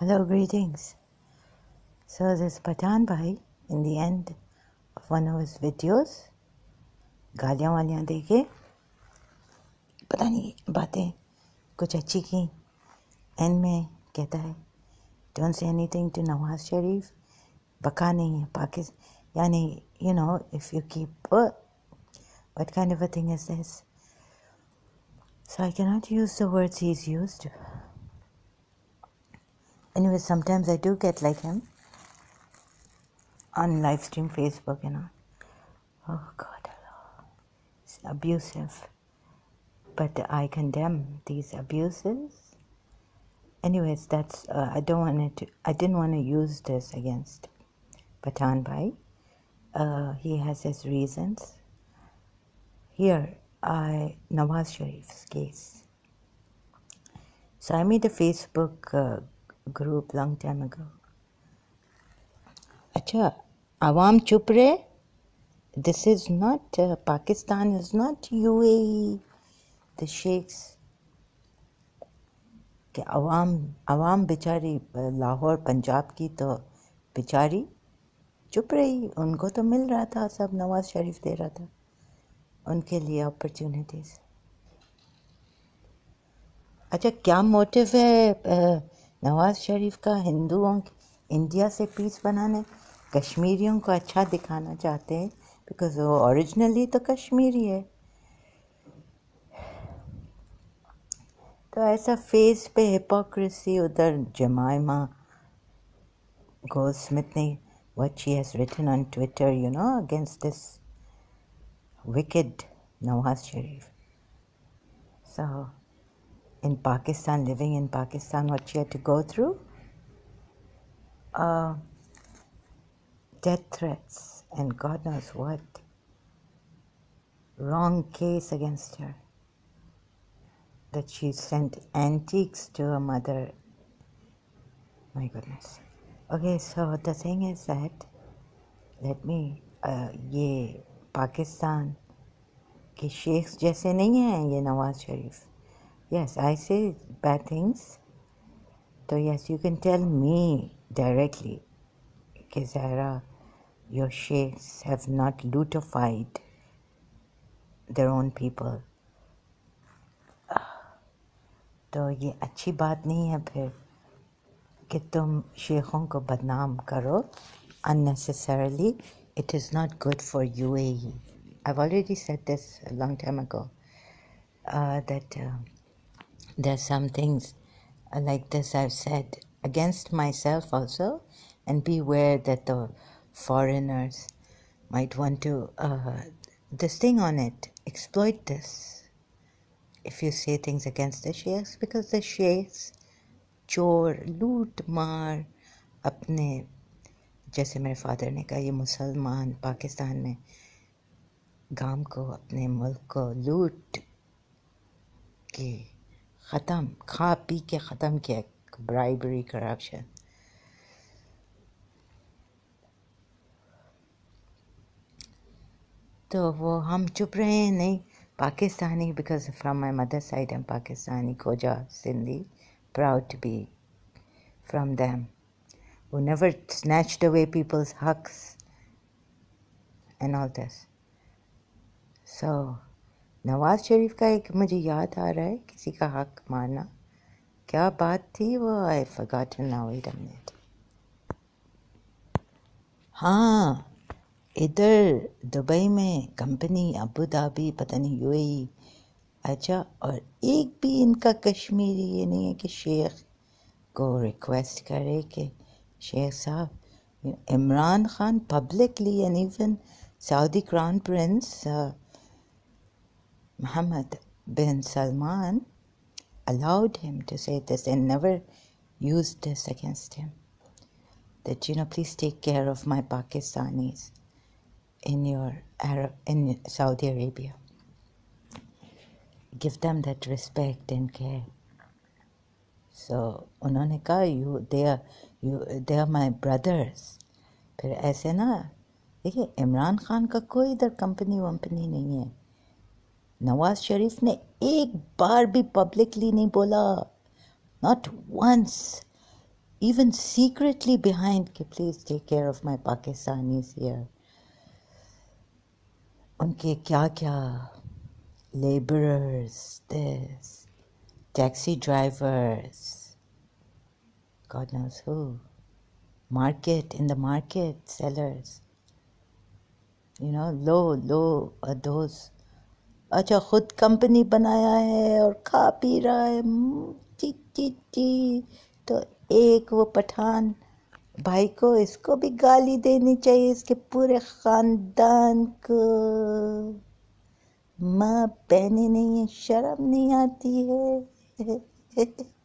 Hello, greetings. So this Pathan Bhai, in the end of one of his videos, गालियाँ वालियाँ दे के पता नहीं बातें कुछ अच्छी की एंड में कहता है don't say anything to Nawaz Sharif बका नहीं है पाकिस्तान यानी you know if you keep what kind of a thing is this so I cannot use the words he is used anyway sometimes i do get like him on live stream facebook you know oh god it's abusive but i condemn these abuses anyways that's uh, i don't want to i didn't want to use this against patan bhai uh, he has his reasons here i nawaz sharif's case so i made a facebook uh, group long time ago. Acha, awam chupre, This is not uh, Pakistan. Is not UAE. The sheikhs. ke awam, awam bichari, Lahore, Punjab ki to bichari, चुप रही उनको तो मिल रहा था सब नवाज शरीफ दे रहा था उनके लिए अपॉर्चुनिटीज़ अच्छा क्या मोटिव है आ, नवाज शरीफ का हिंदुओं इंडिया से पीस बनाने कश्मीरियों को अच्छा दिखाना चाहते हैं बिकॉज वो ओरिजिनली तो कश्मीरी है तो ऐसा फेस पे हिपोक्रेसी उधर जमायमा गोल स्मिथ ने what she has written on Twitter you know against this wicked Nawaz Sharif So in Pakistan, living in Pakistan, what she had to go through. Uh, death threats and God knows what. Wrong case against her. That she sent antiques to her mother. My goodness. Okay, so the thing is that, let me, uh, ये पाकिस्तान के शेख जैसे नहीं हैं ये नवाज़ शरीफ Yes, I say bad things. So, yes, you can tell me directly. Okay, your sheiks have not lootified their own people. तो ये अच्छी बात नहीं है फिर कि तुम शेखों को बदनाम करो unnecessarily it is not good for UAE I've already said this a long time ago uh, that uh, there's some things uh, like this I've said against myself also, and beware that the foreigners might want to uh, this thing on it, exploit this. If you say things against the sheikhs, because the sheikhs loot, लूट मार अपने जैसे मेरे father ने कहा ये मुसलमान पाकिस्तान में गांव को अपने मुल्क को लूट के ख़त्म खा पी के ख़त्म किया ब्राइबरी करप्शन तो वो हम Pakistani because from my mother's side i Pakistani, Koja, Sindhi, proud to be from them, who never snatched away people's hucks and all this. So नवाज़ शरीफ का एक मुझे याद आ रहा है किसी का हक मारना क्या बात थी वो आई फॉरगॉटन नाउ हाँ इधर दुबई में कंपनी अबू धाबी पता नहीं यू अच्छा और एक भी इनका कश्मीरी ये नहीं है कि शेख को रिक्वेस्ट करे कि Sheikh Sahab Imran Khan publicly and even Saudi crown prince Muhammad bin Salman allowed him to say this and never used this against him. That you know, please take care of my Pakistanis in your Arab in Saudi Arabia. Give them that respect and care. So उन्होंने कहा you they are you they are my brothers फिर ऐसे ना देखिए इमरान खान का कोई इधर company वंपनी नहीं है नवाज शरीफ ने एक बार भी publicly नहीं बोला not once even secretly behind कि please take care of my Pakistanis here. उनके क्या क्या laborers, this, taxi drivers, God knows who, market, in the market, sellers. You know, low, low are uh, those अच्छा ख़ुद company बनाया है और खा पी रहा है ची ची ची तो एक वो पठान भाई को इसको भी गाली देनी चाहिए इसके पूरे ख़ानदान को माँ पहने नहीं है शर्म नहीं आती है